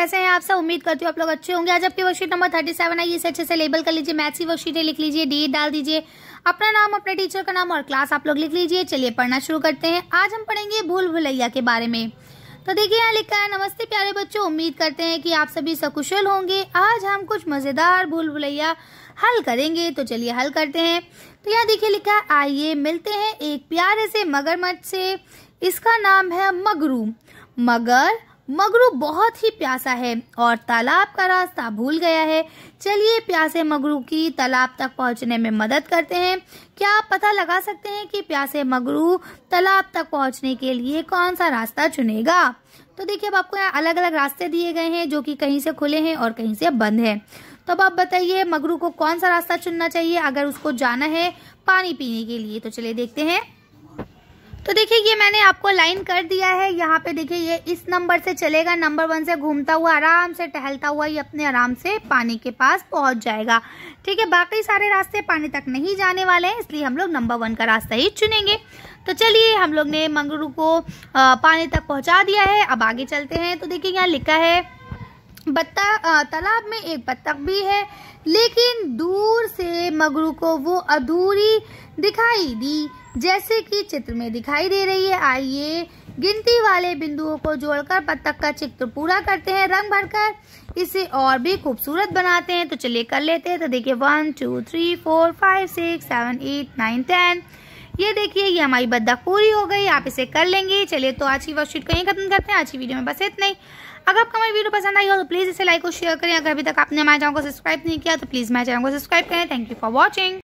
कैसे हैं आप सब उम्मीद करती हूँ आप लोग अच्छे होंगे आज आपकी वर्कशीट नंबर थर्टी सेवन आई इसे अच्छे से लेबल कर लीजिए मैथ्स की वर्कशीट है लिख लीजिए डेट e डाल दीजिए अपना नाम अपने टीचर का नाम और क्लास आप लोग लिख लीजिए चलिए पढ़ना शुरू करते हैं आज हम पढ़ेंगे भूल भुलैया के बारे में तो देखिए यहाँ लिखा है नमस्ते प्यारे बच्चों उम्मीद करते हैं कि आप सभी सकुशल होंगे आज हम कुछ मज़ेदार भूल भुलैया हल करेंगे तो चलिए हल करते हैं तो यहाँ देखिए लिखा है आइए मिलते हैं एक प्यारे से मगरमच्छ से इसका नाम है मगरू मगर मगरू बहुत ही प्यासा है और तालाब का रास्ता भूल गया है चलिए प्यासे मगरू की तालाब तक पहुंचने में मदद करते हैं क्या आप पता लगा सकते हैं कि प्यासे मगरू तालाब तक पहुंचने के लिए कौन सा रास्ता चुनेगा तो देखिए अब आपको यहाँ अलग अलग रास्ते दिए गए हैं जो कि कहीं से खुले हैं और कहीं से बंद हैं तो अब आप बताइए मगरू को कौन सा रास्ता चुनना चाहिए अगर उसको जाना है पानी पीने के लिए तो चलिए देखते हैं तो देखिए ये मैंने आपको लाइन कर दिया है यहाँ पे देखिए ये इस नंबर से चलेगा नंबर वन से घूमता हुआ आराम से टहलता हुआ ये अपने आराम से पानी के पास पहुंच जाएगा ठीक है बाकी सारे रास्ते पानी तक नहीं जाने वाले हैं इसलिए हम लोग नंबर वन का रास्ता ही चुनेंगे तो चलिए हम लोग ने मंगरू को पानी तक पहुँचा दिया है अब आगे चलते हैं तो देखिए यहाँ लिखा है बत्तख तालाब में एक बत्तख भी है लेकिन मगरू को वो अधूरी दिखाई दी जैसे कि चित्र में दिखाई दे रही है आइए गिनती वाले बिंदुओं को जोड़कर बत्तख का चित्र पूरा करते हैं रंग भरकर इसे और भी खूबसूरत बनाते हैं तो चलिए कर लेते हैं तो देखिए one two three four five six seven eight nine ten ये देखिए ये हमारी बद्दा पूरी हो गई आप इसे कर लेंगे चलिए तो आज की वर्कशीट को यहीं खत्म करते हैं आज की वीडियो में बस इतना ही अगर आपको हमारी वीडियो पसंद आई हो तो प्लीज़ इसे लाइक और शेयर करें अगर अभी तक आपने हमारे चैनल को सब्सक्राइब नहीं किया तो प्लीज़ मेरे चैनल को सब्सक्राइब करें थैंक यू फॉर वॉचिंग